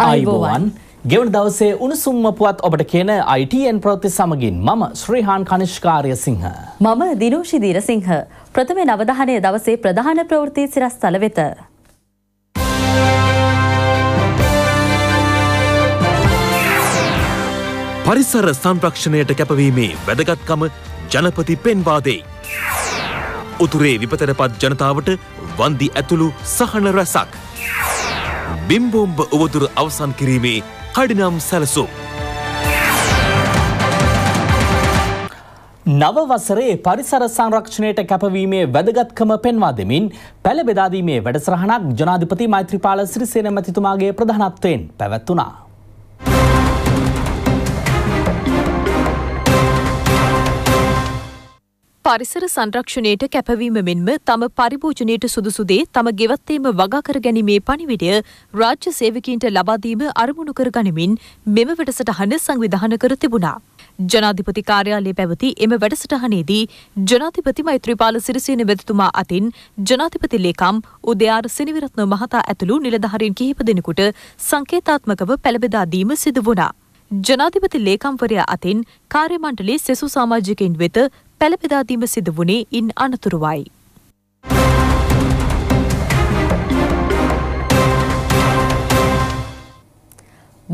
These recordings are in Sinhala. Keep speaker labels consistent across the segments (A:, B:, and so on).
A: අයිබෝවන් ගෙවන දවසේ උණුසුම්ම පුවත් ඔබට කියන ITN ප්‍රවෘත්ති සමගින් මම ශ්‍රීහාන් කනිෂ්කාරය සිංහ.
B: මම දිනූෂි දීරසිංහ. ප්‍රථම නවදහනය දවසේ ප්‍රධාන ප්‍රවෘත්ති සිරස්තල වෙත.
C: පරිසර සංරක්ෂණයට කැපවීමේ වැදගත්කම ජනපති පෙන්වා දෙයි. උතුරේ විපතට පත් ජනතාවට වන්දි ඇතුළු සහන රැසක්. බිම්බෝම්බ උවදුර අවසන් කිරීමේ කඩිනම් සැලසුම්.
A: නව වසරේ පරිසර සංරක්ෂණයට කැපවීමේ වැදගත්කම පෙන්වා දෙමින් පැළ බෙදාදීමේ වැඩසරහනක් ජනාධිපති මෛත්‍රපාල සිරිසේන මැතිතුමාගේ ප්‍රධානත්වයෙන් පැවැත්වනා.
D: පරිසර සංරක්ෂණයට කැපවීම මෙන්ම තම පරිභෝජනයට සුදුසුදේ තම ගෙවත්තේම වගාකර ගැනීමේ පණිවිඩය රාජ්‍ය සේවකීන්ට ලබාදීම අරමුණු කර ගනිමින් මෙම වැඩසටහන සංවිධාන කර තිබුණා. ජනාධිපති කාර්යාලයේ පැවති එම වැඩසටහනේදී ජනාධිපති මෛත්‍රීපාල සිරිසේන මැතිතුමා අතින් ජනාධිපති ලේකම් උදයාර සෙනවිරත්න මහතා ඇතුළු නිලධාරීන් කිහිප දෙනෙකුට සංකේතාත්මකව පැළබෙදා දීම සිදු වුණා. ජනාධිපති ලේකම්වරයා අතින් කාර්ය මණ්ඩලයේ සෙසු සමාජිකයින් වෙත පැළපෙදාදීම සිදු වුණේ ඉන් අනතුරුවයි.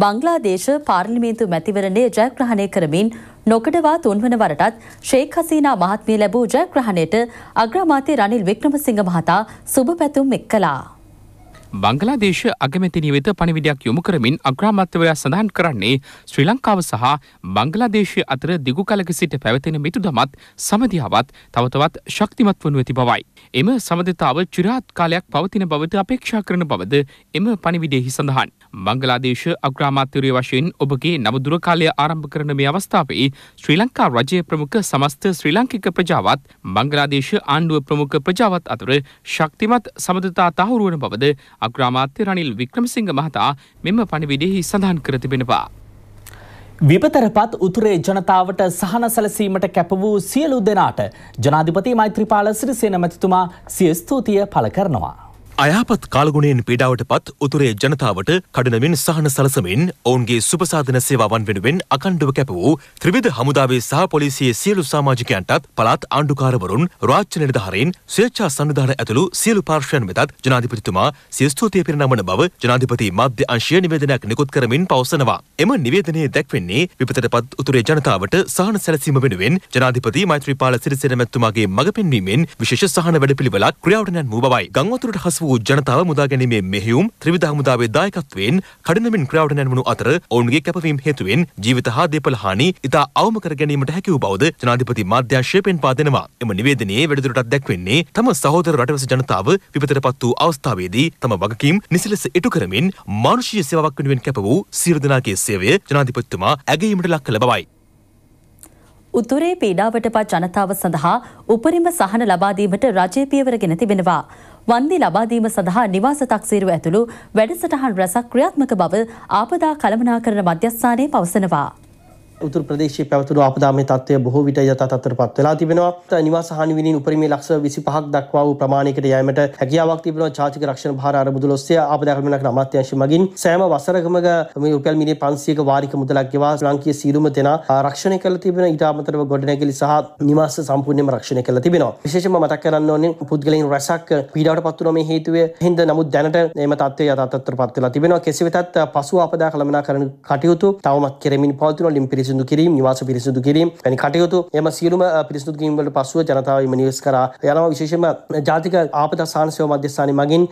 B: බංගලාදේශ පාර්ලිමේන්තු මැතිවරණය ජයග්‍රහණය කරමින් නොකඩවා තුන්වන වරටත් ශේක් හසීනා මහත්මිය ලැබූ ජයග්‍රහණයට අග්‍රාමාත්‍ය රනිල් වික්‍රමසිංහ මහතා සුබ පැතුම් එක් කලා.
A: බංගලාදේශ අගමැතිනි වෙත පණිවිඩයක් යොමු කරමින් අග්‍රාමත්වයා සඳහන් කරන්නේ ශ්‍රී ලංකාව සහ බංගලාදේශය අතර දිගු කලක සිට පැවතෙන මිතුදමත් සමදියාවත් තවතවත් ශක්තිමත් වනු ඇති බවයි. එම සමඳතාව චිරාත් කාලයක් පවතින බවට අපේක්ෂා කරන බවද එම පණිවිඩෙහි සඳහන්. බංගලාදේශ අග්‍රාමාත්‍යවරය වශයෙන් ඔබගේ නවදුර කාලය ආරම්භ කරන මේ අවස්ථාවේ ශ්‍රී ලංකා රජය ප්‍රමුඛ සමස්ත ශ්‍රී ලංකික ප්‍රජාවත් බංගලාදේශ ආණ්ඩුව ප්‍රමුඛ ප්‍රජාවත් අතර ශක්තිමත් සමඳතා තහවුරුවන බවද අග්‍රාමාත්‍ය රනිල් වික්‍රමසිංහ මහතා මෙම පණිවිඩෙහි සඳහන් කර තිබෙනවා. විපතරපත් උතුරේ ජනතාවට සහන සැලසීමට කැප වූ සියලු දෙනාට ජනාධිපති මෛත්‍රීපාල සිරිසේන මැතිතුමා සිය ස්තුතිය පළ කරනවා.
C: අයාපත් කාලගුණයෙන් පීඩාවට පත් උතුරේ ජනතාවට කඩනමින් සහන සලසමින් ඔවුන්ගේ සුපසාධන සේවාවන් වෙනුවෙන් අකණ්ඩව කැප වූ ත්‍රිවිධ හමුදාවේ සහ පොලිසියේ සියලු සමාජිකයන්ටත් පළාත් ආණ්ඩුකාරවරුන් රාජ්‍ය නිලධාරීන් ස්වේච්ඡා සංවිධාන ඇතුළු සියලු පාර්ශ්වයන් වෙතත් ජනාධිපතිතුමා සිය ස්තුතිය පිරිනමන බව ජනාධිපති මාධ්‍ය අංශය නිවේදනයක් නිකුත් කරමින් පවසනවා. එම නිවේදනයේ දැක්වෙන්නේ විපතට පත් උතුරේ ජනතාවට සහන සැලසීම වෙනුවෙන් ජනාධිපති මෛත්‍රීපාල සිරිසේන මැතිතුමාගේ මඟ පෙන්වීමෙන් විශේෂ සහන වැඩපිළිවෙලක් ක්‍රියාවට නැන් වූ බවයි. ගංවතුරට හසු වූ ජනතාව මුදාගැනීමේ මෙහෙයුම් ත්‍රිවිධ හමුදාවේ දායකත්වයෙන් කඩිනමින් ක්‍රියාවට නැන්වුණු අතර ඔවුන්ගේ කැපවීම් හේතුවෙන් ජීවිත හා දේපල හානි ඉතා අවම කර ගැනීමට හැකි වූ බවද ජනාධිපති මාධ්‍යංශය පෙන්වා දෙනවා. එම නිවේදනයේ වැඩිදුරටත් දැක්වෙන්නේ තම සහෝදර රටවැසි ජනතාව විපතට පත් වූ අවස්ථාවේදී තම වගකීම් නිසිලෙස ඉටු කරමින් මානුෂීය සේවාවක් වෙනුවෙන් කැප වූ සියලු දෙනාගේ සේවය ජනාධිපතිතුමා ඇගීමට ලක් කළ බවයි.
B: උතුරේ පීඩාවට පත් ජනතාව සඳහා උපරිම සහන ලබාදීමට රජය පියවර ගෙන තිබෙනවා. වන්දි ලබාදීම සඳහා නිවාස තක්සීරුව ඇතුළු වැඩසටහන් රැසක් ක්‍රියාත්මක බව ආපදා කළමනාකරන මධ්‍යස්ථානය පවසනවා.
E: උතුර ප්‍රදේශයේ පැවතුණු ආපදාමය තත්ත්වය බොහෝ විට යථාතත්තර පත් වෙලා තිබෙනවා. නිවාස හානි විනින් උපරිම ලක්ෂ 25ක් දක්වා වූ ප්‍රමාණයකට යෑමට හැකියාවක් තිබෙනවා. ජාතික රක්ෂණ භාර අරමුදල ඔස්සේ ආපදා කළමනාකරණ අමාත්‍යාංශය මගින් සෑම වසරකම මේ රුපියල් මිලියන 500ක වාරික මුදලක් ගෙවා ශ්‍රී සීරුම දෙනා රක්ෂණය කළ තිබෙන ඊට අමතරව ගොඩනැගිලි සහ නිවාස සම්පූර්ණයෙන්ම රක්ෂණය කළ තිබෙනවා. විශේෂයෙන්ම මතක් කරන්න ඕනේ පුද්ගලයන් රැසක් පීඩාවට පත් වුණා මේ හේතුව හින්දා නමුත් දැනට එම තත්ත්වය යථාතත්තර පත් වෙලා තිබෙනවා. කෙසේ වෙතත් පසු ආපදා කළමනාකරණ කටයුතු තවමත් කෙරෙමින් පවතින ලිම්පිරිස පිරිසිදු කිරීම නිවාස පිරිසිදු කිරීම වැනි කටයුතු එම සියලුම පිරිසිදු කිරීමවලට පසුව ජනතාව නිවෙස් කරා යනවා විශේෂම ජාතික ආපදා සාංශව මධ්‍යස්ථානයේ මගින්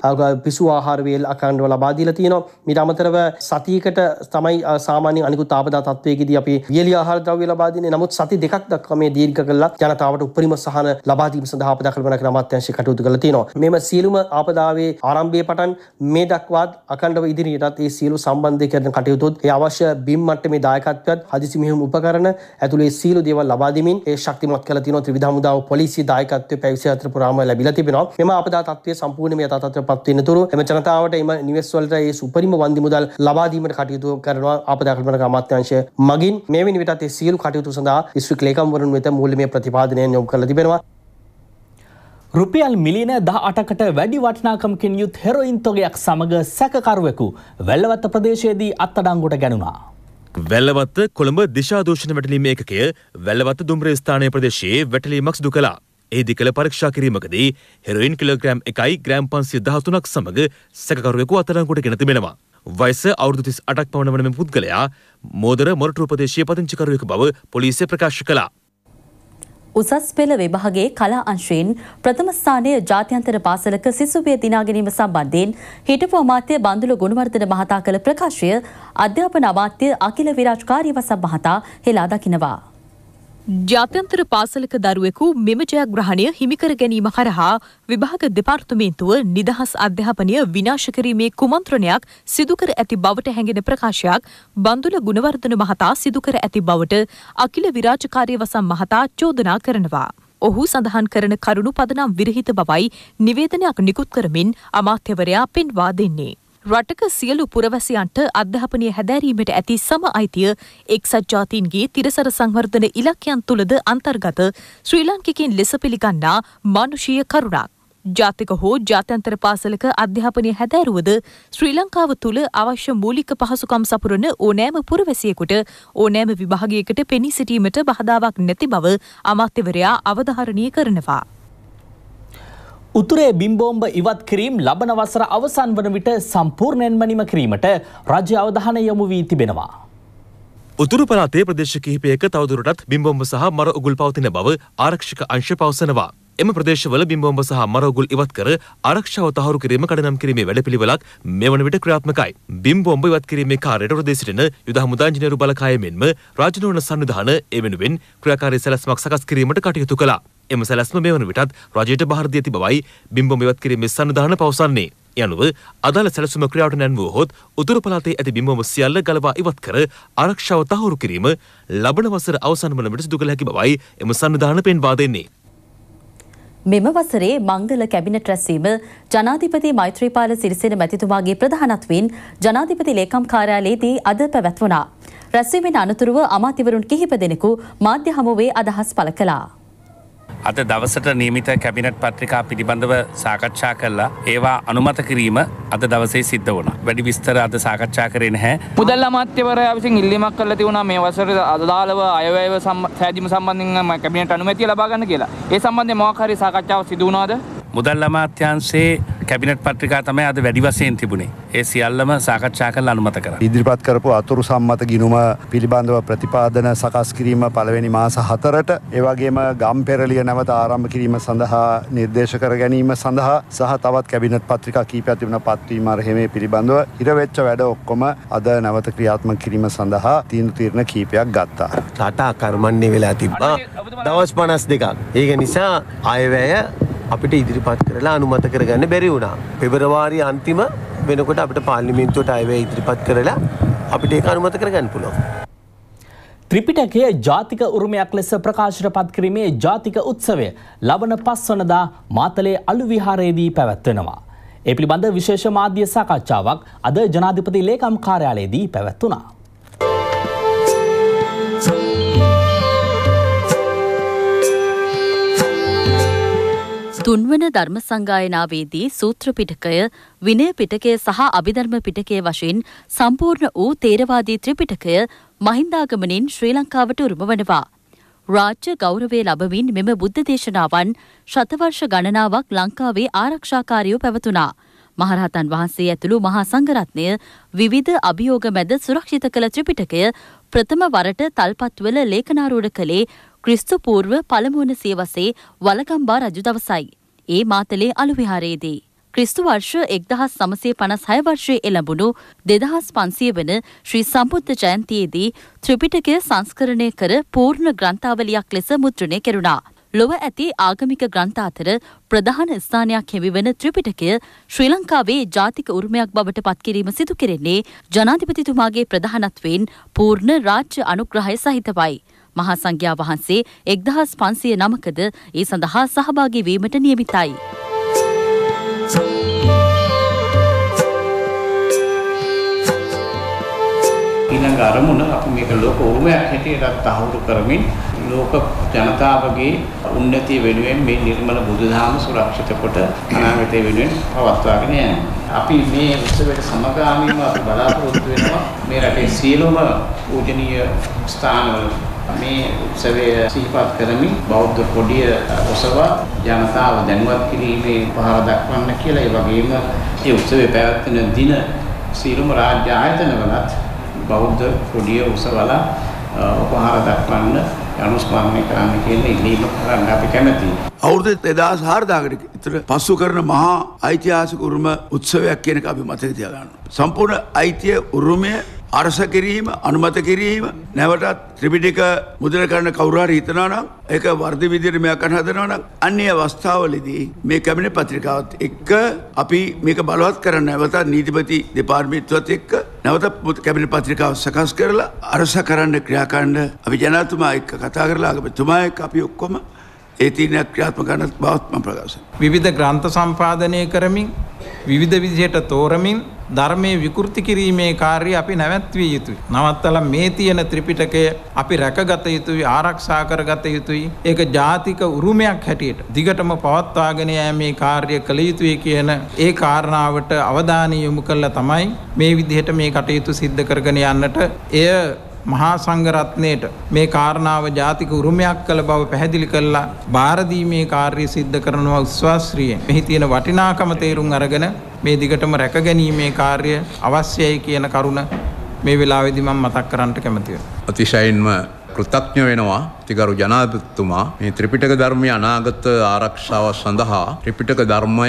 E: පිසු ආහාර වේල් අඛණ්ඩව ලබා දීලා තියෙනවා මීට අමතරව සතියකට තමයි සාමාන්‍ය අනිකුත් ආපදා තත්ත්වයකදී අපි වියලි ආහාර ද්‍රව්‍ය ලබා දෙන්නේ නමුත් සති දෙකක් දක්වා මේ දීර්ඝ කළා ජනතාවට උපරිම සහන ලබා දීම සඳහා ආපදා කළමනා කරන අමාත්‍යාංශය කටයුතු කරලා තියෙනවා මෙම සියලුම ආපදාවේ ආරම්භයේ පටන් මේ දක්වාත් අඛණ්ඩව ඉදිරියටත් මේ සියලු සම්බන්ධය කරන කටයුතුත් ඒ අවශ්‍ය බිම් මට්ටමේ දායකත්වයත් හදිසි මෙහම උපකරන ඇතුළේ සීලු දේව ලබාදමින් ඒ ශක්තිමත් කල තින ත්‍රවිධමුදාව පොලිසි දායකත්ව පැවිසි අත්‍ර පුරාම ලැබිල තිබෙනවා මෙම අපදා තත්වය සම්පූර්ණ මේ තත්ත්ව පත්වෙන තුරු එම ජනතාවට එම නිවෙස්වලට ඒ සුපරිම වන්දිමුදල් ලබාදීමට කටයුතු කරනවා අපදාකල්පන අමාත්‍යංශය මගින් මේ වෙනි විටත් ඒ සියලු
A: කටයුතු සඳහා ඉස්වික් ලේකම්වරුන් වෙත මූල්‍යමය ප්‍රතිපාදනය යොමු කරලා තිබෙනවා රුපියල් මිලින දහ අටකට වැඩි වටිනාකමකින් යුත් හෙරොයින් තොගයක් සමඟ සැකකරුවෙකු වැල්ලවත්ත ප්‍රදේශයේදී අත්තඩංගොට ගැනුණා.
C: වැල්ලවත්ත කොළඹ දිශාදූෂණ වැටලීම ඒකය වැල්ලවත්ත දුම්රිය ස්ථානය ප්‍රදේශයේ වැටලීමක් සිදු කළා. ඒ දිකල පරීක්ෂා කිරීමකදී හෙරොයින් කිලෝග්‍රෑම් 1යි ග්‍රෑම් 513ක් සමග සැකකරුවෙකු අත්අඩංගුවට ගෙන තිබෙනවා. වයස අවුරුදු 38ක් පමණ වන මේ පුද්ගලයා මෝදර මොරටු ප්‍රදේශයේ පදිංචිකරුවෙකු බව පොලිසිය ප්‍රකාශ කළා.
B: උසස් පෙළ විභාගයේ කලා අංශයෙන් ප්‍රථම ස්ථානය ජාත්‍යන්තර පාසලක සිසුවිය දිනා ගැනීම සම්බන්ධයෙන් හිටපු අමාත්‍ය බන්දුල ගුණවර්ධන මහතා කළ ප්‍රකාශය අධ්‍යාපන අමාත්‍ය අකිල විරාජ් කාර්යවසම් මහතා හෙලා දකිනවා.
D: ජාත්‍යන්තර පාසලක දරුවෙකු මෙම ජයග්‍රහණය හිමිකර ගැනීම හරහා විභාග දෙපාර්තමේන්තුව නිදහස් අධ්‍යාපනය විනාශ කිරීමේ කුමන්ත්‍රණයක් සිදුකර ඇති බවට හැඟෙන ප්‍රකාශයක් බන්දුල ගුණවර්ධන මහතා සිදුකර ඇති බවට අකිල විරාජකාරී වසම් මහතා චෝදනා කරනවා. ඔහු සඳහන් කරන කරුණු පදනම් විරහිත බවයි නිවේදනයක් නිකුත් කරමින් අමාත්‍යවරයා පෙන්වා දෙන්නේ. රටක සියලු පුරවැසියන්ට අධ්‍යාපනය හැදෑරීමට ඇති සම අයිතිය එක්සත් ජාතීන්ගේ තිරසර සංවර්ධන ඉලක්කයන් තුළද අන්තර්ගත ශ්‍රී ලාංකිකින් ලෙස පිළිගන්නා මානුෂීය කරුණක්. ජාතික හෝ ජාත්‍යන්තර පාසලක අධ්‍යාපනය හැදෑරුවද ශ්‍රී ලංකාව තුළ අවශ්‍ය මූලික පහසුකම් සපුරන ඕනෑම පුරවැසියෙකුට ඕනෑම විභාගයකට පෙනී සිටීමට බහදාවක් නැති බව අමාත්‍යවරයා අවධාරණය කරනවා.
A: උතුරේ බිම්බෝම්බ ඉවත් කිරීම් ලබන වසර අවසන් වන විට සම්පූර්ණයෙන්ම නිම කිරීමට රජය අවධානය යොමු වී තිබෙනවා.
C: උතුරු පළාතේ ප්‍රදේශ කිහිපයක තවදුරටත් බිම්බොම්බ සහ මර උගුල් පවතින බව ආරක්ෂක අංශ පවසනවා. එම ප්‍රදේශවල බිම්බොම්බ සහ මරගුල් ඉවත් කර ආරක්ෂාව තහවුරු කිරීම කඩනම් කිරීමේ වැඩපිළිවෙලක් මෙවන විට ක්‍රියාත්මකයි. බිම්බොම්බ ඉවත් කිරීමේ කාර්යයට රොදේ සිටින යුද හමුදා ඉංජිනේරු බලකාය මෙන්ම රාජනෝන සංවිධාන ඒ වෙනුවෙන් ක්‍රියාකාරී සැලැස්මක් සකස් කිරීමට කටයුතු කළා. එම සැලැස්ම මේ වන විටත් රජයට භාරදී ඇති බවයි බිම්බ මෙවත් කිරීමේ සන්නිධාන පවසන්නේ. ඒ අනුව අදාළ සැලසුම ක්‍රියාවට නැන්වුව හොත් උතුරු පළාතේ ඇති බිම්බම සියල්ල ගලවා ඉවත් කර ආරක්ෂාව තහවුරු කිරීම ලබන වසර අවසන් වන විට සිදු කළ හැකි බවයි එම සන්නිධාන පෙන්වා දෙන්නේ.
B: මෙම වසරේ මංගල කැබිනට් රැස්වීම ජනාධිපති මෛත්‍රීපාල සිරිසෙන මැතිතුමාගේ ප්‍රධානත්වයෙන් ජනාධිපති ලේකම් කාර්යාලයේදී අද පැවැත්වුණා. රැස්වීමෙන් අනතුරුව අමාතිවරුන් කිහිප දෙනෙකු මාධ්‍ය හමුවේ අදහස් පළ කළා.
A: අද දවසට නියමිත කැබිනට් පත්‍රිකා පිළිබඳව සාකච්ඡා කල්ලා ඒවා අනුමත කිරීම අද දවසේ සිද්ධ වන වැඩි විස්තර අද සාකච්ඡා කරේ නැහැ පුදල් අමාත්‍යවරයා විසින් ඉල්ලීමක් කළ තිබුණා මේ වසර අදාළව අයවැයව සෑදීම සම්බන්ධයෙන් කැබිනට් අනුමැතිය ලබා ගන්න කියලා ඒ සම්බන්ධයෙන් මොකක් හරි සාකච්ඡාවක් සිදු වුණාද මුදල් අමාත්‍යන්සේ කැබිනට පත්්‍රිකා තමයි අද වැඩි වසයෙන් තිබුණේ ඒ සියල්ලම සාකච්ඡා කල් අනුමත කර
C: ඉදිරිපත් කරපු අතුරු සම්මත ගිනුම පිළිබඳව ප්‍රතිපාදන සකස් කිරීම පළවෙනි මාස හතරට ඒවගේම ගම් පෙරලිය නැවත ආරම්භ කිරීම සඳහා නිර්දේශ කර ගැනීම සඳහා සහ තවත් කැබිනට පත්‍රිකා කීප ඇතිවන පත්වීම අරහෙමේ පිළිබඳව ඉරවෙච්ච වැඩ ඔක්කොම අද නැවත ක්‍රියාත්ම කිරීම සඳහා තීන් තීරණ කීපයක් ගත්තා රටා කර්මන්නේ වෙලා
F: තිබ්බා දවස් පනස් දෙකක් ඒක නිසා අයවැය අපිට ඉදිරිපත් කරලා අනුමත කරගන්න බැරි වුණා. පෙබරවාරි අන්තිම වෙනකොට අපිට පාර්ලිමින්තුවට අයවැය
A: ඉදිරිපත් කරලා අපිට ඒක අනුමත කරගන්න පුළුවන්. ත්‍රිපිටකය ජාතික උරුමයක් ලෙස ප්‍රකාශයට පත්කිරීමේ ජාතික උත්සවය ලබන පස්වනදා මාතලේ අලු විහාරයේදී පැවැත්වෙනවා. ඒ පිළිබඳ විශේෂ මාධ්‍ය සාකච්ඡාවක් අද ජනාධිපති ලේකම් කාර්යාලයේදී පැවැත්වුණා.
B: තුන්වන ධර්ම සංගායනාවේදී සූත්‍ර පිටකය විනය පිටකය සහ අභිධර්ම පිටකය වශයෙන් සම්පූර්ණ වූ තේරවාදී ත්‍රිපිටකය මහින්දාගමනින් ශ්‍රී ලංකාවට උරුම වනවා. රාජ්‍ය ගෞරවය ලබමින් මෙම බුද්ධ දේශනාවන් ශතවර්ෂ ගණනාවක් ලංකාවේ ආරක්ෂාකාරියෝ පැවතුනා. මහරහතන් වහන්සේ ඇතුළු මහා සංඝරත්නය විවිධ අභියෝග මැද සුරක්ෂිත කළ ත්‍රිපිටකය ප්‍රථම වරට තල්පත්වල ලේඛනාරූඪ කළේ ක්‍රිස්තු පූර්ව පළමුවන සියවසේ වලගම්බා රජු දවසයි. ඒ මාතලේ අලුවිහාරයේදී. ක්‍රිස්තු වර්ෂ එක්දහස් සමසේ පනස් හය වර්ෂය එළඹුණු දෙදහස් පන්සිය වන ශ්‍රී සම්බුද්ධ ජයන්තියේදී ත්‍රිපිටකය සංස්කරණය කර පූර්ණ ග්‍රන්ථාවලියක් ලෙස මුද්‍රණය කෙරුණා. ලොව ඇති ආගමික ග්‍රන්ථ අතර ප්‍රධාන ස්ථානයක් හිමිවන ත්‍රිපිටකය ශ්‍රී ලංකාවේ ජාතික උරුමයක් බවට පත්කිරීම සිදු කෙරෙන්නේ ජනාධිපතිතුමාගේ ප්‍රධානත්වයෙන් පූර්ණ රාජ්‍ය අනුග්‍රහය සහිතවයි. මහා සංඝයා වහන්සේ 1509කද ඒ සඳහා සහභාගී වීමට නියමිතයි.
C: ඊළඟ අරමුණ අපි මේක ලෝක ඕමයක් හැටියට තහවුරු
F: කරමින් ලෝක ජනතාවගේ උන්නතිය වෙනුවෙන් මේ නිර්මල බුදුදහම සුරක්ෂිත
A: කොට අනාගතය
F: වෙනුවෙන් පවත්වාගෙන යනවා. අපි මේ උත්සවයට සමගාමීව අපි බලාපොරොත්තු වෙනවා
E: මේ රටේ සියලුම පූජනීය ස්ථානවල මේ උත්සවය සිහිපත් කරමින් බෞද්ධ කොඩිය ඔසවා ජනතාව දැනුවත් කිරීමේ පහර දක්වන්න කියලා ඒ වගේම ඒ උත්සවය පැවැත්වෙන දින සියලුම රාජ්‍ය ආයතනවලත් බෞද්ධ කොඩිය උසවලා උපහාර දක්වන්න
F: අනුස්මරණය කරන්න කියලා ඉල්ලීම කරන්න අපි කැමැතියි.
C: අවුරුදු 2004 ඉතර පසු කරන මහා ඓතිහාසික උරුම උත්සවයක් කියන එක අපි මතක තියාගන්න. සම්පූර්ණ ඓතිහ්‍ය උරුමය අරස කිරීම අනුමත කිරීම නැවටත් ත්‍රිපිටික මුදලකරන කවුරුහරි හිතනවා නම් ඒක වර්ධි විදිහට මෙයක් කරන්න හදනවා නම් අන්නේ අවස්ථාවලදී මේ කැබිනට් පත්‍රිකාවත් එක්ක අපි මේක බලවත් කරන්න නැවතත් නීතිපති දෙපාර්තමේන්තුවත් එක්ක නැවත කැබිනට් පත්‍රිකාව සකස් කරලා අරස කරන්න ක්‍රියාකාණ්ඩ අපි ජනාතුමා එක්ක කතා කරලා ආගමතුමා එක්ක අපි ඔක්කොම ඒ තීරණ ක්‍රියාත්මක කරන බවත් මම ප්‍රකාශ කරනවා. විවිධ
E: ග්‍රන්ථ සම්පාදනය කරමින් විවිධ විදිහට තෝරමින් ධර්මයේ විකෘති කිරීමේ කාර්ය අපි නැවැත්විය යුතුයි. නවත්තලා මේ තියෙන ත්‍රිපිටකය අපි රැකගත යුතුයි, ආරක්ෂා කරගත යුතුයි. ඒක ජාතික උරුමයක් හැටියට දිගටම පවත්වාගෙන යෑමේ කාර්ය කළ යුතුයි කියන ඒ කාරණාවට අවධානය යොමු කළා තමයි මේ විදිහට මේ කටයුතු සිද්ධ කරගෙන යන්නට එය මහා සංඝරත්නයට මේ කාරණාව ජාතික උරුමයක් කළ බව පැහැදිලි කළා බාරදීමේ කාර්යය සිද්ධ කරනවා විශ්වාසීයෙන් මෙහි තියෙන වටිනාකම තේරුම් අරගෙන මේ දිගටම රැකගැනීමේ කාර්ය අවශ්‍යයි කියන කරුණ මේ වෙලාවේදී මම මතක් කරන්නට කැමතියි.
C: අතිශයින්ම කෘතඥ වෙනවා තිගරු ජනාධිපතිතුමා මේ ත්‍රිපිටක ධර්මයේ අනාගත ආරක්ෂාව සඳහා
F: ත්‍රිපිටක ධර්මය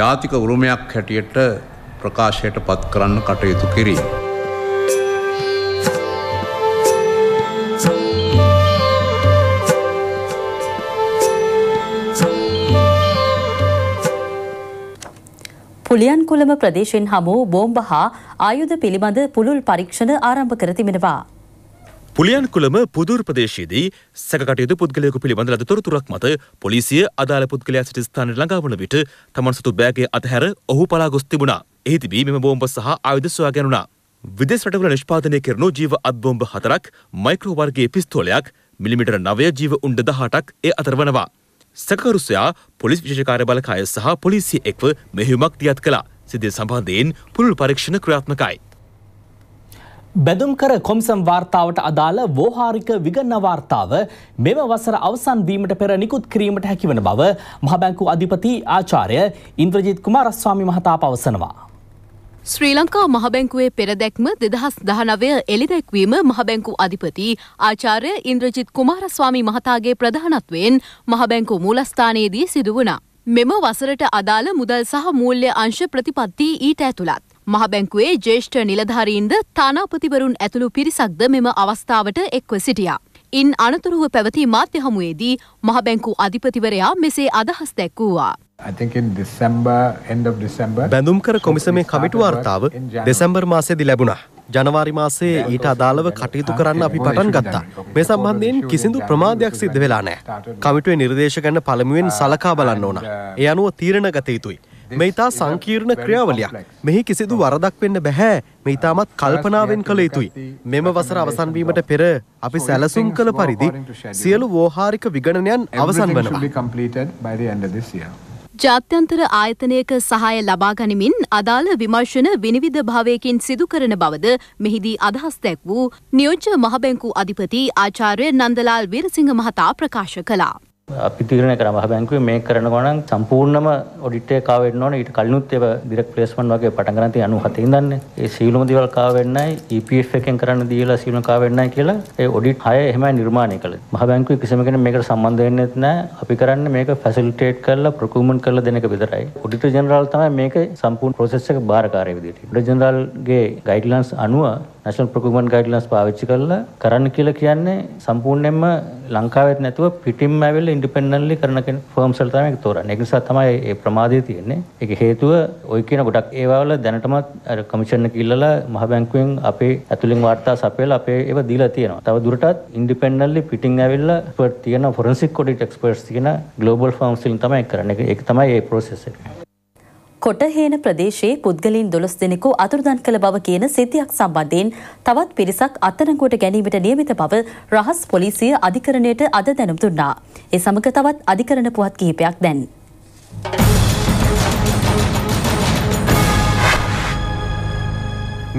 F: ජාතික උරුමයක් හැටියට ප්‍රකාශයට පත් කරන්න කටයුතු කිරීම
B: පුලියන් කුලම ප්‍රදේශයෙන් හමු බෝම්බ හා ආයුධ පිළිබඳ පුළුල් පරීක්ෂණ ආරම්භ කර තිබෙනවා.
C: පුලියන් කුළම පුදුර් ප්‍රදේශයේදී සැකටයුතු පුද්ගලයකු පිළිබඳ ලද තොරතුරක් මත පොලිසිය අදාළ පුද්ගලයා සිටි ස්ථානයට ළඟා වන විට තමන් සතු බෑගය අතහැර ඔහු පලා ගොස් තිබුණා. එහි තිබී මෙම බෝම්බ සහ ආයුධ සොයා ගැනුණා. විදේශ රටවල නිෂ්පාදනය කෙරුණු ජීව අත් බෝම්බ හතරක්, මයික්‍රෝ වර්ගයේ පිස්තෝලයක්, මිලිමීටර 9 ජීව උණ්ඩ 18ක් ඒ අතර වනවා. සැකරුසයා පොලිස් විශෂකාර බලකාය සහ පොලිසිය එක්ව මෙහිමක් දියත් කලා සිදේ සම්බන්ධයෙන් පුළුල් පරීක්ෂණ ක්‍රියාත්මකයි.
A: බැදුම් කර කොම්සම් වාර්තාවට අදාළ වෝහාරික විගන්න වාර්තාව මෙම වසර අවසන් වීමට පෙර නිකුත් කිරීමට හැකිවන බව මහබැංකු අධිපති ආචාර්ය ඉන්ද්‍රජීත් කුමාරස්වාමි මහතා පවසනවා.
D: ශ්‍රී ලංකා මහබැංකුවේ පෙරදැක්ම දෙදහස් දහනවය එළිදැක්වීම මහබැංකු අධිපති ආචාර්ය ඉන්ද්‍රජිත් කුමාරස්වාමි මහතාගේ ප්‍රධානත්වයෙන් මහබැංකු මූලස්ථානයේදී සිදුවුණ. මෙම වසරට අදාළ මුදල් සහ මූල්‍ය අංශ ප්‍රතිපත්තිී ඊට ඇතුළත්. මහබැංකුවේ ජේෂ්ඨ නිලධාරීන්ද තානාපතිවරුන් ඇතුළු පිරිසක්ද මෙම අවස්ථාවට එක්ව සිටියා. ඉන් අනතුරුව පැවති මාධ්‍ය හමුවේදී මහබැංකු අධිපතිවරයා මෙසේ අදහස් දැක්වූවා.
F: බැඳුම්කර කොමිසමේ කමිටු වාර්තාව දෙසැම්බර් මාසයේදී ලැබුණා. ජනවාරි මාසයේ ඊට අදාළව කටයුතු කරන්න අපි පටන් ගත්තා. මේ සම්බන්ධයෙන් කිසිදු ප්‍රමාදයක් සිද්ධ වෙලා නැහැ. කමිටුවේ නිර්දේශ ගැන පළමුවෙන් uh, සලකා බලන්න ඕන. Uh, ඒ අනුව තීරණ ගත යුතුයි. මේ ඉතා සංකීර්ණ ක්‍රියාවලියක්. මෙහි කිසිදු වරදක් වෙන්න බෑ. මේ ඉතාමත් කල්පනාවෙන් කළ යුතුයි. මෙම වසර අවසන් වීමට පෙර අපි සැලසුම් කළ පරිදි සියලු වෝහාරික විගණනයන් අවසන් වෙනවා.
D: ජාත්‍යන්තර ආයතනයක සහාය ලබා ගනිමින් අදාළ විමර්ශන විනිවිධ භාවයකින් සිදු කරන බවද මෙහිදී අදහස් දැක් වූ නියෝජ්‍ය මහබැංකු අධිපති ආචාර්ය නන්දලාල් වීරසිංහ මහතා ප්‍රකාශ කළා.
A: අපි තීරණය කරම බැංකුව මේ කරනවන සම්පූර්ණම ඔඩිටේ කාවෙන්න ඕන ඊට කලිනුත් ඒව ඩිරෙක්ට් ප්ලේස්මන්ට් වගේ පටන් ගන්න තියෙන 97 ඉඳන්නේ ඒ සීලුම දේවල් කාවෙන්නයි EPF එකෙන් කරන්න දීලා සීලුම කාවෙන්නයි කියලා ඒ ඔඩිට් 6 එහෙමයි නිර්මාණය කළේ මහ බැංකුවේ කිසිම කෙනෙක් මේකට සම්බන්ධ වෙන්නේ නැහැ අපි කරන්නේ මේක ෆැසිලිටේට් කරලා ප්‍රොකියුමන්ට් කරලා දෙන එක විතරයි ඔඩිටර් ජෙනරාල් තමයි මේක සම්පූර්ණ ප්‍රොසෙස් එක බාරකාරය විදිහට ඔඩිටර් ජෙනරාල්ගේ ගයිඩ්ලයින්ස් අනුව නැෂනල් ප්‍රොකියුමන්ට් ගයිඩ්ලයින්ස් පාවිච්චි කරලා කරන්න කියලා කියන්නේ සම්පූර්ණයෙන්ම ලංකාවෙත් නැතුව පිටින්ම ඇවිල්ලා ඉන්ඩිපෙන්ඩන්ලි කරන ෆර්ම්ස් වල තමයි ඒක තෝරන්නේ. ඒක නිසා තමයි මේ ප්‍රමාදය තියෙන්නේ. ඒක හේතුව ওই කියන ගොඩක් ඒවාවල දැනටමත් අර කමිෂන් එක ඉල්ලලා මහ බැංකුවෙන් අපේ ඇතුලින් වාර්තා සපයලා අපේ ඒව දීලා තියෙනවා. තව දුරටත් ඉන්ඩිපෙන්ඩන්ලි පිටින් ඇවිල්ලා එක්ස්පර්ට් තියෙන ෆොරන්සික් ඔඩිට් එක්ස්පර්ට්ස් තියෙන ග්ලෝබල් ෆර්ම්ස් වලින් තමයි කරන්නේ. ඒක තමයි මේ process එක.
B: කොටහේන ප්‍රදේශයේ පුද්ගලින් දොළොස් දෙනෙකු අතුරුදන් කළ බව කියන සිතියක් සම්බන්ධයෙන් තවත් පිරිසක් අත්අඩංගුවට ගැනීමට නියමිත බව රහස් පොලිසිය අධිකරණයට අද දැනුම් දුන්නා. ඒ සමග තවත් අධිකරණ පුවත් කිහිපයක් දැන්.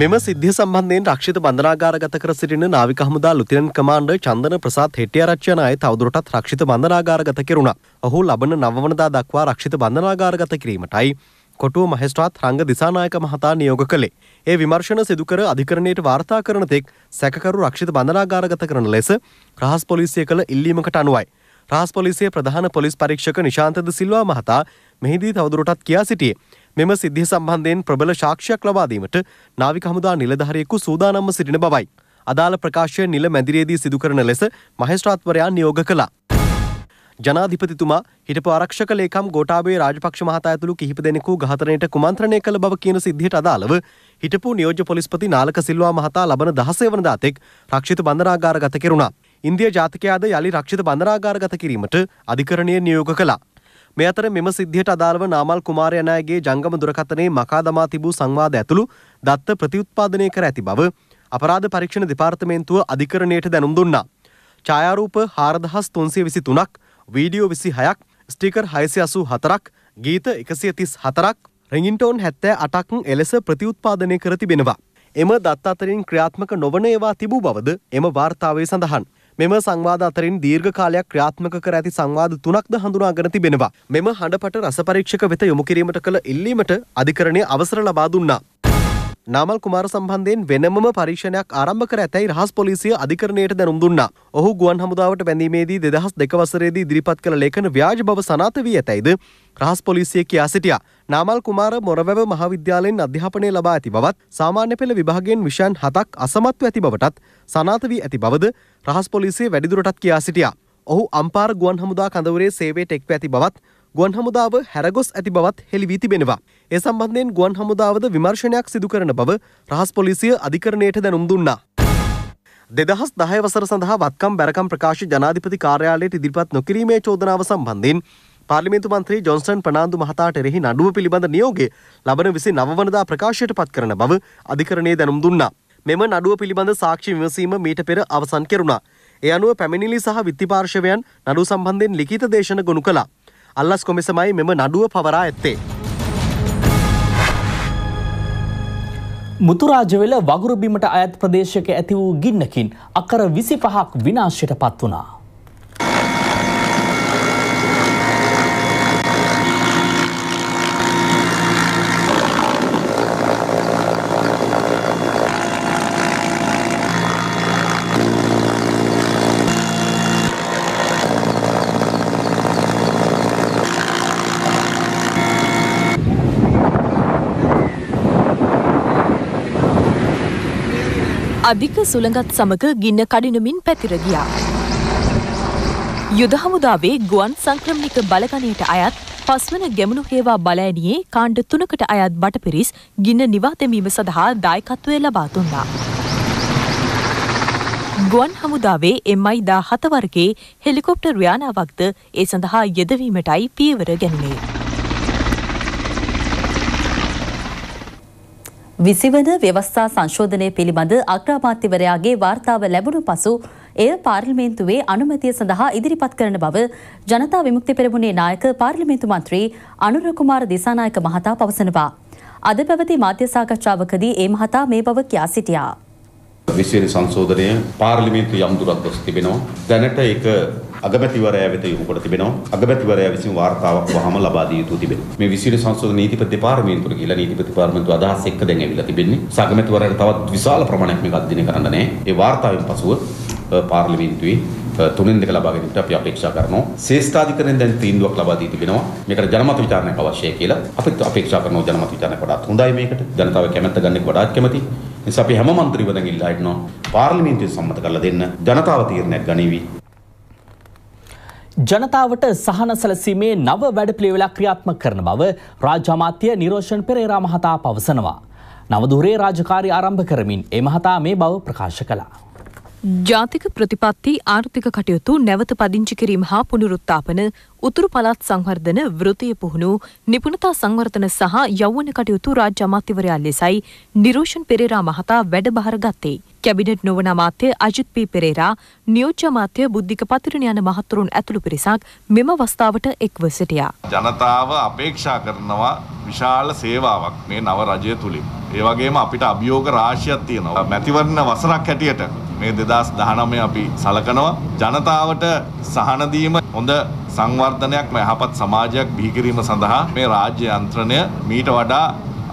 F: මෙම සිද්ධිය සම්බන්ධයෙන් රක්ෂිත බන්ධනාගාරගත කර සිටින නාවික හමුදා ලුතිරන් කමාන්ඩ චන්දන ප්‍රසාත් හෙටියරච්චන අය තවදුරටත් රක්ෂිත බන්ධනාගාරගත කෙරුණා. ඔහු ලබන නවවනදා දක්වා රක්ෂිත බන්ධනාගාරගත කිරීමටයි කොටුව මහෙස්ත්‍රාත් රංග දිසානායක මහතා නියෝග කළේ. ඒ විමර්ශන සිදුකර අධිකරණයට වාර්තා කරන තෙක් සැකකරු රක්ෂිත බඳනාගාරගත කරන ලෙස රහස් පොලිසිය කළ ඉල්ලීමකට අනුවයි. රහස් පොලිසිය ප්‍රධාන පොලිස් පරීක්ෂක නිශාන්තද සිල්වා මහතා මෙහිදී තවදුරටත් කියා සිටියේ. මෙම සිද්ධිය සම්බන්ධයෙන් ප්‍රබල සාක්ෂියක් ලබා දීමට නාවික හමුදා නිලධාරියෙකු සූදානම්ව සිටින බවයි. අදාළ ප්‍රකාශය නිල මැදිරියේදී සිදු කරන ලෙස මහෙස්ත්‍රාත්වරයා නියෝග කළා. ජනාධිපතිතුමා හිටපු ආරක්ෂක ලේකම් ගෝඨාභය රාජපක්ෂ මහතා ඇතුළු කිහිප දෙනෙකු ඝාතනයට කුමන්ත්‍රණය කළ බව කියන සිද්ධියට අදාළව හිටපු නියෝජ්‍ය පොලිස්පති නාලක සිල්වා මහතා ලබන 16 වෙනිදා තෙක් රක්ෂිත බන්ධනාගාරගත කෙරුණා. ඉන්දියා ජාතිකයාද යලි රක්ෂිත බන්ධනාගාරගත කිරීමට අධිකරණය නියෝග කළා. මේ අතර මෙම සිද්ධියට අදාළව නාමල් කුමාරයනායගේ ජංගම දුරකථනයේ මකා දමා තිබූ සංවාද ඇතුළු දත්ත ප්‍රතිඋත්පාදනය කර ඇති බව අපරාධ පරීක්ෂණ දෙපාර්තමේන්තුව අධිකරණයට දැනුම් දුන්නා. ඡායාරූප 4323ක් වීඩියෝ විසි හයක් ස්ටිකර් හයිසි අසු හතරක් ගීත එකසිය තිස් හතරක් රෙගින්ටෝන් හැත්තෑ අටක්න් එලෙස ප්‍රතිඋත්පාදනය කර තිබෙනවා. එම දත් අතරින් ක්‍රියාත්මක නොවන ඒවා තිබූ බවද එම වාර්තාවේ සඳහන්. මෙම සංවාධ අතරින් දීර්ඝ කාලයක් ක්‍රියාත්මක කර ඇති සංවාධ තුනක්ද හඳුනාගෙන තිබෙනවා. මෙම හඬපට රස පරීක්ෂක වෙත යොමු කිරීමට කළ ඉල්ලීමට අධිකරණය අවසර ලබා දුන්නා. නාමල් කුමාර සම්බන්ධයෙන් වෙනමම පරීක්ෂණයක් ආරම්භ කර ඇතැයි රහස් පොලිසිය අධිකරණයට දැනුම් දුන්නා. ඔහු ගුවන් හමුදාවට බැඳීමේදී 2002 වසරේදී ඉදිරිපත් කළ ලේඛන ව්‍යාජ බව සනාථ වී ඇතැයිද රහස් පොලිසිය කියා සිටියා. නාමල් කුමාර මොරවැව මහාවිද්‍යාලයෙන් අධ්‍යාපනය ලබා ඇති බවත් සාමාන්‍ය පෙළ විභාගයෙන් විෂයන් 7ක් අසමත්ව ඇති බවටත් සනාථ වී ඇති බවද රහස් පොලිසිය වැඩිදුරටත් කියා සිටියා. ඔහු අම්පාර ගුවන් හමුදා කඳවුරේ සේවයට එක්ව ඇති බවත් ගුවන් හමුදාව හැරගොස් ඇති බවත් හෙළිවී තිබෙනවා. ඒ සම්බන්ධයෙන් ගුවන් හමුදාවද විමර්ශනයක් සිදු කරන බව රහස් පොලිසිය අධිකරණයට දැනුම් දුන්නා. දෙදහස් දහය වසර සඳහා වත්කම් බැරකම් ප්‍රකාශ ජනාධිපති කාර්යාලයට ඉදිරිපත් නොකිරීමේ චෝදනාව සම්බන්ධයෙන් පාර්ලිමේන්තු මන්ත්‍රී ජොන්සන් ප්‍රනාන්දු මහතාට එරෙහි නඩුව පිළිබඳ නියෝගය ලබන විසි නවවනදා ප්‍රකාශයට පත් කරන බව අධිකරණය දැනුම් දුන්නා. මෙම නඩුව පිළිබඳ සාක්ෂි විමසීම මීට පෙර අවසන් කෙරුණා. ඒ අනුව පැමිණිලි සහ විත්තිපාර්ශවයන් නඩු සම්බන්ධයෙන් ලිඛිත දේශන ගොනු කළා. අල්ලස් කොමිසමයි මෙම නඩුව පවරා
C: ඇත්තේ.
A: මුතුරාජවෙල වගුරුබිමට අයත් ප්‍රදේශක ඇති වූ ගින්නකින් අකර විසි පහක් විනාශයට පත් වනා.
D: අධික සුළඟත් සමග ගින්න කඩිනමින් පැතිර ගියා. යුද හමුදාවේ ගුවන් සංක්‍රමණික බලගණයට අයත් පස්වන ගැමුණු හේවා බලඇනියේ කාණ්ඩ තුනකට අයත් බටපිරිස් ගින්න නිවා දැමීම සඳහා දායකත්වය ලබා දුන්නා. ගුවන් හමුදාවේ එම්මයි දා හතවර්ගේ හෙලිකොප්ටර් ව්‍යානාවක්ද ඒ සඳහා යෙදවීමටයි පියවර ගැනුණේ. විසිවන ව්‍යවස්ථා සංශෝධනය
B: පිළිබඳ අග්‍රාමාත්‍යවරයාගේ වාර්තාව ලැබුණු පසු එය පාර්ලිමේන්තුවේ අනුමැතිය සඳහා ඉදිරිපත් කරන බව ජනතා විමුක්ති පෙරමුණේ නායක පාර්ලිමේන්තු මන්ත්‍රී අනුරකුමාර දිසානායක මහතා පවසනවා. අද පැවති මාධ්‍ය සාකච්ඡාවකදී ඒ මහතා මේ බව කියා සිටියා.
C: විසිරි සංශෝධනය පාර්ලිමේන්තු යම් දුරක් ගොස් තිබෙනවා. දැනට ඒක අගමැතිවරයා වෙත යොමු කර තිබෙනවා. අගමැතිවරයා විසින් වාර්තාවක් වහම ලබා දිය යුතු තිබෙනවා. මේ විශේෂ සංශෝධන නීතිපති දෙපාර්තමේන්තුවට කියලා නීතිපති දෙපාර්තමේන්තුව අදහස් එක්ක දැන් ඇවිල්ලා තිබෙන්නේ. අගමැතිවරයාට තවත් විශාල ප්‍රමාණයක් මේක අධ්‍යයනය කරන්න නැහැ. ඒ වාර්තාවෙන් පසුව පාර්ලිමේන්තුවේ තුනෙන් දෙක ලබා ගැනීමට අපි අපේක්ෂා කරනවා. ශේෂ්ඨාධිකරණයෙන් දැන් තීන්දුවක් ලබා දී තිබෙනවා. මේකට ජනමත විචාරණයක් අවශ්‍යයි කියලා අපිත් අපේක්ෂා කරනවා ජනමත විචාරණයක් වඩාත් හොඳයි මේකට. ජනතාව කැමැත්ත ගන්න එක වඩාත් කැමැති. නිසා අපි හැම മന്ത്രിවරයෙක්ගෙන් ඉල්ලා හිටනවා පාර්ලිමේන්තුවේ සම්මත කරලා දෙන්න. ජනතාව තීරණයක් ගනිවි.
A: ජනතාවට සහන සැලසීමේ නව වැඩපිළිවෙලක් ක්‍රියාත්මක කරන බව රාජ්‍යමාත්‍ය නිරෝෂන් පෙරේරා මහතා පවසනවා. නවදුරේ රාජකාරි ආරම්භ කරමින් ඒ මහතා මේ බව ප්‍රකාශ කළා.
D: ජාතික ප්‍රතිපත්ති ආර්ථික කටයුතු නැවත පදිංචි කිරීම හා පුනරුත්ථාපන උතුරු පළාත් සංවර්ධන වෘතිය පුහුණු නිපුණතා සංවර්ධන සහ යෞවන කටයුතු රාජ්‍ය අමාත්‍යවරයා ලෙසයි නිරෝෂන් පෙරේරා මහතා වැඩබහර ගත්තේ. කැබිනට් නොවන අමාත්‍ය අජිත් පී පෙරේරා නියෝජ්‍ය අමාත්‍ය බුද්ධික පතිරණ යන මහතුරුන් ඇතුළු පිරිසක් මෙම අවස්ථාවට එක්ව සිටියා.
C: ජනතාව අපේක්ෂා කරනවා විශාල සේවාවක් මේ නව රජය තුලින්. ඒ වගේම අපිට අභියෝග රාශියක් තියෙනවා. මැතිවරණ වසරක් හැටියට මේ 2019 අපි සලකනවා. ජනතාවට සහන දීම හොඳ සංවර්ධනයක් යහපත් සමාජයක් බිහි කිරීම සඳහා මේ රාජ්‍ය යන්ත්‍රණය මීට වඩා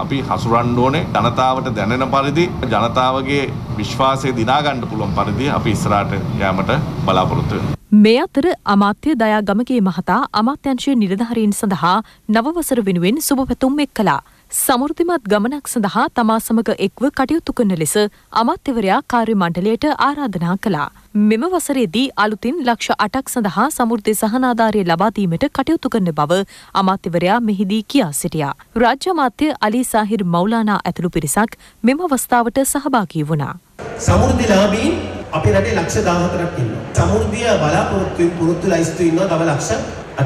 C: අපි හසුරන්න ඕනේ ජනතාවට දැනෙන පරිදි ජනතාවගේ විශ්වාසය දිනා ගන්න පුළුවන් පරිදි අපි ඉස්සරහට යෑමට බලාපොරොත්තු වෙනවා
D: මේ අතර අමාත්‍ය දයාගමගේ මහතා අමාත්‍යංශයේ නිලධාරීන් සඳහා නවවසර වෙනුවෙන් සුබ පැතුම් එක් කළා. සමෘද්ධිමත් ගමනක් සඳහා තමා සමග එක්ව කටයුතු කරන ලෙස අමාත්‍යවරයා කාර්ය මණ්ඩලයට ආරාධනා කළා. මෙම වසරේදී අලුතින් ලක්ෂ අටක් සඳහා සමෘද්ධි සහනාධාරය ලබාදීමට කටයුතු කරන බව අමාත්‍යවරයා මෙහිදී කියා සිටියා. රාජ්‍ය අමාත්‍ය අලි සාහිර් මෞලානා ඇතුළු පිරිසක් මෙම අවස්ථාවට සහභාගී වුණා.
C: සමෘද්ධිලාභීන් අපේ රටේ ලක්ෂ 14ක් ඉන්නවා. සමෘද්ධිය බලාපොරොත්තු පුරුත්තු ලයිස්තු ඉන්නවා තව ලක්ෂ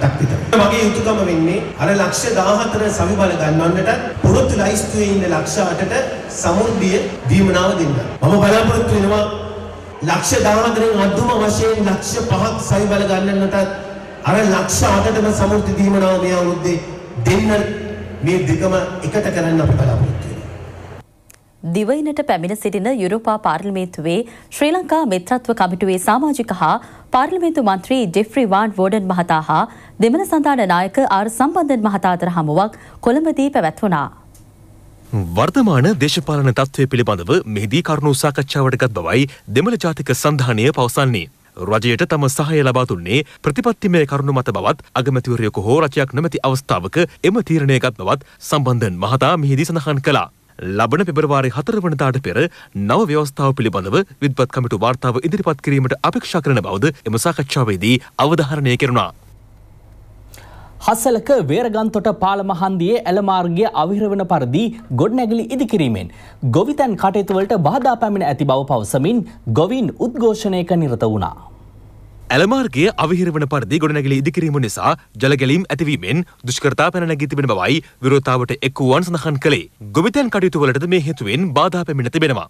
C: 8ක් විතර. මගේ යුතුයකම වෙන්නේ අර ලක්ෂ 14 සමබල ගන්නන්නට පුරුත්තු ලයිස්තුවේ ඉන්න ලක්ෂ 8ට සමෘද්ධිය දීමනාව දෙන්න. මම බලාපොරොත්තු වෙනවා ලක්ෂ 14න් අදුම වශයෙන් ලක්ෂ 5ක්
F: සමබල ගන්නන්නට අර ලක්ෂ 8ටම සමෘද්ධි දීමනාව මේ අවුරුද්දේ දෙන්න
C: මේ දෙකම එකට කරන්න අපි බලාපොරොත්තු
B: දිවයිනට පැමිණ සිටින යුරෝපා පාර්ලිමේන්තුවේ ශ්‍රී ලංකා මිත්‍රත්ව කමිටුවේ සාමාජික හා පාර්ලිමේන්තු මන්ත්‍රී ඩෙෆ්‍රි වාන් වෝඩන් මහතා හා දෙමළ සඳාන නායක ආර් සම්බන්ධන් මහතා අතර හමුවක් කොළඹදී පැවැත්වුණා.
C: වර්තමාන දේශපාලන තත්ත්වය පිළිබඳව මෙහිදී කරුණු සාකච්ඡාවට ගත් බවයි දෙමළ ජාතික සන්ධානය පවසන්නේ. රජයට තම සහය ලබා දුන්නේ ප්‍රතිපත්තිමය කරුණු මත බවත් අගමැතිවරයෙකු හෝ රජයක් නැමැති අවස්ථාවක එම තීරණය ගත් බවත් සම්බන්ධන් මහතා මෙහිදී සඳහන් කළා. ලබන පෙබරවාරි හතර වනදාට පෙර නව ව්‍යවස්ථාව පිළිබඳව විද්වත් කමිටු වාර්තාව ඉදිරිපත් කිරීමට අපේක්ෂා කරන බවද එම සාකච්ඡාවේදී අවධාරණය කෙරුණා.
A: හස්සලක වේරගන්තොට පාලමහන්දියේ ඇලමාර්ගය අවිරවන පරිදි ගොඩනැගිලි ඉදිකිරීමෙන් ගොවිතැන් කටයුතුවලට බාධා පැමිණ ඇති බව පවසමින් ගොවින් උද්ඝෝෂණයක නිරත වුණා. ඇලමාර්ගය
C: අවිහිරවන පරිදි ගොඩනැගිලි ඉදිකිරීම නිසා ජලගැලීම් ඇතිවීමෙන් දුෂ්කරතා පැන නැගී තිබෙන බවයි විරෝධතාවට එක් වුවන් සඳහන් කළේ. ගොවිතැන් කටයුතුවලට මේ හේතුවෙන් බාධා පැමිණ තිබෙනවා.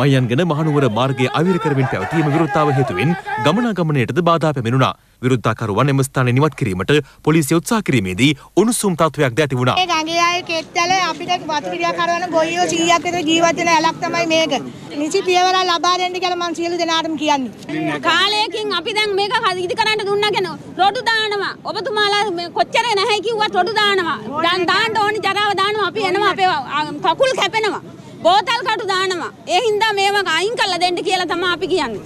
C: මයන්ගෙන මහනුවර මාර්ගයේ අවිර කරමින් පැවතියම විරුද්ධතාව හේතුවෙන් ගමනාගමනයටද බාධා පැමිණුණා. විරුද්ධතාකරුවන් එම ස්ථානය නිවත් කිරීමට පොලිසිය උත්සාහ කිරීමේදී උණුසුම් තත්වයක් ද ඇති වුණා. මේ
E: රංගියායේ කෙත්තල අපිට වතුක්‍රියාකරවන ගොයියෝ 100ක් විතර ජීවත් වෙන ඇලක් තමයි මේක. නිසි පියවරක් ලබා දෙන්න කියලා මම
B: සියලු දෙනාටම කියන්නේ. කාලයකින් අපි දැන් මේක ඉදි කරන්න දුන්නා කියන රොඩු දානවා. ඔබතුමාලා කොච්චර නැහැ කිව්වත් රොඩු දානවා. දැන් දාන්න ඕනි ජරාව දානවා අපි එනවා අපේ කකුල් කැපෙනවා. බෝතල් කටු දානවා. ඒ හින්දා මේවා අයින් කළා දෙන්න කියලා තමයි අපි කියන්නේ.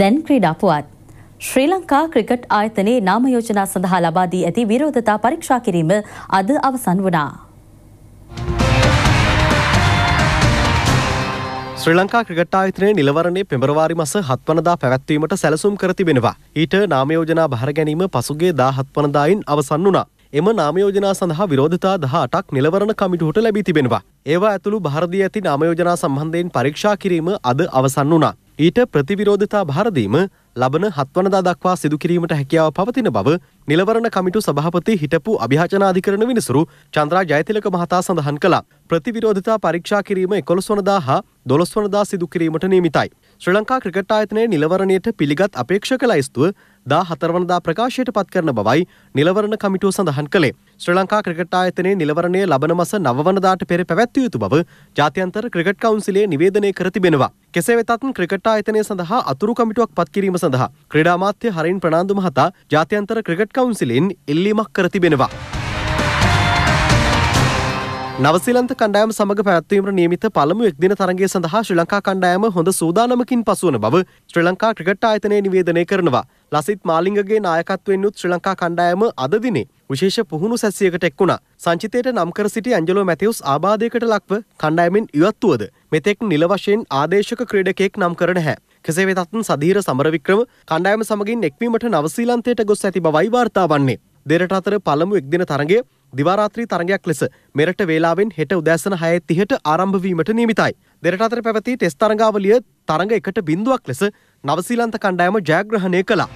B: දැන් ක්‍රීඩා පුවත් ශ්‍රී ලංකා ක්‍රිකට් ආයතනයේ නාම යෝජනා සඳහා ලබා දී ඇති විරෝධතා පරීක්ෂා කිරීම අද අවසන් වුණා.
F: ශ්‍රී ලංකා ක්‍රිකට් ආයතනයේ නිලවරණය පෙබරවාරි මස 7 වනදා පැවැත්වීමට සැලසුම් කර තිබෙනවා. ඊට නාම යෝජනා බහර ගැනීම පසුගිය 17 වනදායින් අවසන් වුණා. එම නාමයෝජනා සඳහා විරෝධතා දහටක් නිලවරණ කමිටුහට ලැබී තිබෙනවා. ඒවා ඇතුළු භාරදී ඇති නාමයෝජනා සම්බන්ධයෙන් පරීක්ෂා කිරීම අද අවසන් වුණා. ඊට ප්‍රතිවිරෝධතා භාරදීම ලබන හත්වනදා දක්වා සිදුකිරීමට හැකියාව පවතින බව නිලවරණ කමිටු සභාපති හිටපු අභිහාචනාධිකරණ විනිසුරු චන්ද්‍රා ජයතිලක මහතා සඳහන් කළා. ප්‍රතිවිරෝධතා පරීක්ෂා කිරීම එකොළොස්වනදා හා දොළොස්වනදා සිදුකිරීමට නියමිතයි. ශ්‍රී ලංකා ක්‍රිකට් ආයතනයේ නිලවරණයට පිළිගත් අපේක්ෂක ලයිස්තුව දා හතරවනදා ප්‍රකාශයට පත් කරන බවයි නිලවරණ කමිටුව සඳහන් කළේ. ශ්‍රී ලංකා ක්‍රිකට් ආයතනයේ නිලවරණය ලබන මස නවවනදාට පෙර පැවැත්විය යුතු බව ජාත්‍යන්තර ක්‍රිකට් කවුන්සිලය නිවේදනය කර තිබෙනවා. කෙසේ වෙතත් ක්‍රිකට් ආයතනය සඳහා අතුරු කමිටුවක් පත් කිරීම සඳහා ක්‍රීඩා අමාත්‍ය හරින් ප්‍රනාන්දු මහතා ජාත්‍යන්තර ක්‍රිකට් කවුන්සිලෙන් ඉල්ලීමක් කර තිබෙනවා. නවසිලන්ත කණ්ඩායම සමඟ පැත්වීමට නියමිත පළමු එක්දින තරගේ සඳහා ශ්‍රී ලංකා කණ්ඩායම හොඳ සූදානමකින් පසුවන බව ශ්‍රී ලංකා ක්‍රිකට් ආයතනය නිවේදනය කරනවා. ලසිත් මාලිංගගේ නායකත්වයෙන් යුත් ශ්‍රී ලංකා කණ්ඩායම අද දිනේ විශේෂ පුහුණු සැසියකට එක් වුණා. සංචිතයට නම් කර සිටි ඇන්ජලෝ මැතිව්ස් ආබාධයකට ලක්ව කණ්ඩායමෙන් ඉවත් වුවද මෙතෙක් නිල වශයෙන් ආදේශක ක්‍රීඩකයෙක් නම් කර නැහැ. කෙසේ වෙතත් සධීර සමරවික්‍රම කණ්ඩායම සමගින් එක්වීමට නවසීලන්තයට ගොස් ඇති බවයි වාර්තා වන්නේ. දෙරට අතර පළමු එක්දින තරගය දිවාරාත්‍රී තරගයක් ලෙස මෙරට වේලාවෙන් හෙට උදෑසන 6:30ට ආරම්භ වීමට නියමිතයි. දෙරට අතර පැවති ටෙස්ට් තරඟාවලිය තරඟ එකට බිඳුවක් ලෙස නවසීලන්ත කණ්ඩායම ජයග්‍රහණය කළා.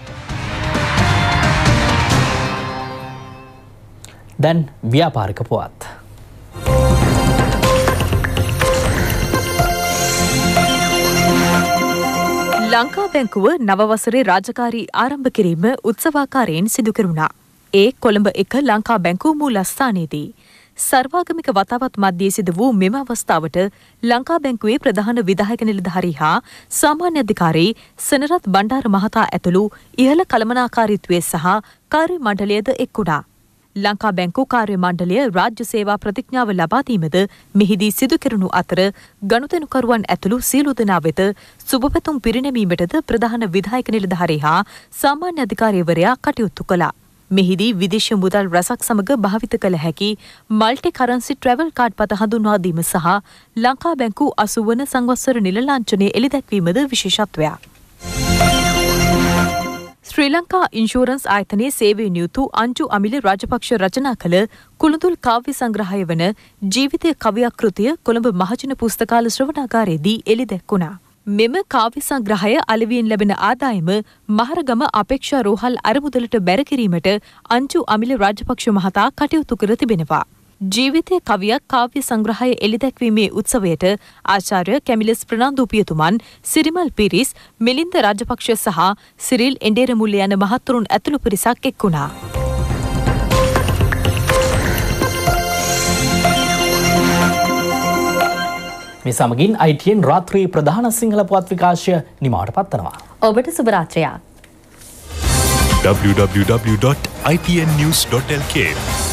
A: දැන් ව්‍යාපාරික පුවත්.
D: ලංකා බැංකුව නවවසරේ රාජකාරී ආරම්භ කිරීම උත්සවාකාරයෙන් සිදු කරුණා. ඒ කොළඹ එක ලංකා බැංකු මූලස්ථානයේදී. සර්වාගමික වතාවත් මධ්‍යයේ සිද වූ මෙම අවස්ථාවට ලංකා බැංකුවේ ප්‍රධාන විදායක නිලධාරී හා සාමාන්‍ය අධිකාරී සනරත් බණ්ඩාර මහතා ඇතුළු ඉහළ කළමනාකාරීත්වය සහ කාර්ය මණ්ඩලයද එක්වුණා. ලංකා බැංකු කාර්ය මණ්ඩලය රාජ්‍ය සේවා ප්‍රතිඥාව ලබාදීමද මෙහිදී සිදු කෙරුණු අතර ගනුදෙනුකරුවන් ඇතුළු සියලු දෙනා වෙත සුබපැතුම් පිරිනැමීමටද ප්‍රධාන විධායක නිලධාරී හා සාමාන්‍ය අධිකාරීවරයා කටයුතු කළා. මෙහිදී විදේශ මුදල් රැසක් සමඟ භාවිත කළ හැකි මල්ටි කරන්සි ට්‍රැවල් කාඩ් පත හඳුන්වාදීම සහ ලංකා බැංකු අසුවන සංවස්සර නිල ලාංචනය එළිදැක්වීමද විශේෂත්වයක්. ශ්‍රී ලංකා ඉන්ශූරන්ස් ආයතනයේ සේවය නියුතු අංජු අමිල රාජපක්ෂ රචනා කළ කුළුඳුල් කාව්‍ය සංග්‍රහය වන ජීවිතය කවියක් කෘතිය කොළඹ මහජන පුස්තකාල ශ්‍රවණාගාරයේදී එළිදැක්වුණා. මෙම කාව්‍ය සංග්‍රහය අලවියෙන් ලැබෙන ආදායම මහරගම අපේක්ෂා රෝහල් අරමුදලට බැරකිරීමට අංචු අමිල රාජපක්ෂ මහතා කටයුතු කර තිබෙනවා. ජීවිතය කවියක් කාව්‍ය සංග්‍රහය එළිදැක්වීමේ උත්සවයට ආචාර්ය කැමිලස් ප්‍රනාන්දුපියතුමන් සිරිමල් පිරිස් මිලින්ද රාජපක්ෂ සහ සිරිල් එන්ඩේරමුල්ල යන මහත්තුරුන් ඇතුළු පිරිසක් එක් වුණා.
A: මේ සමගින් අයිටයෙන් රාත්‍රී ප්‍රධාන සිංහල පුවත් විකාශය නිමාට පත්වනවා.
B: ඔබට සුභරාත්‍රයක්.
A: www.ipnnews.lk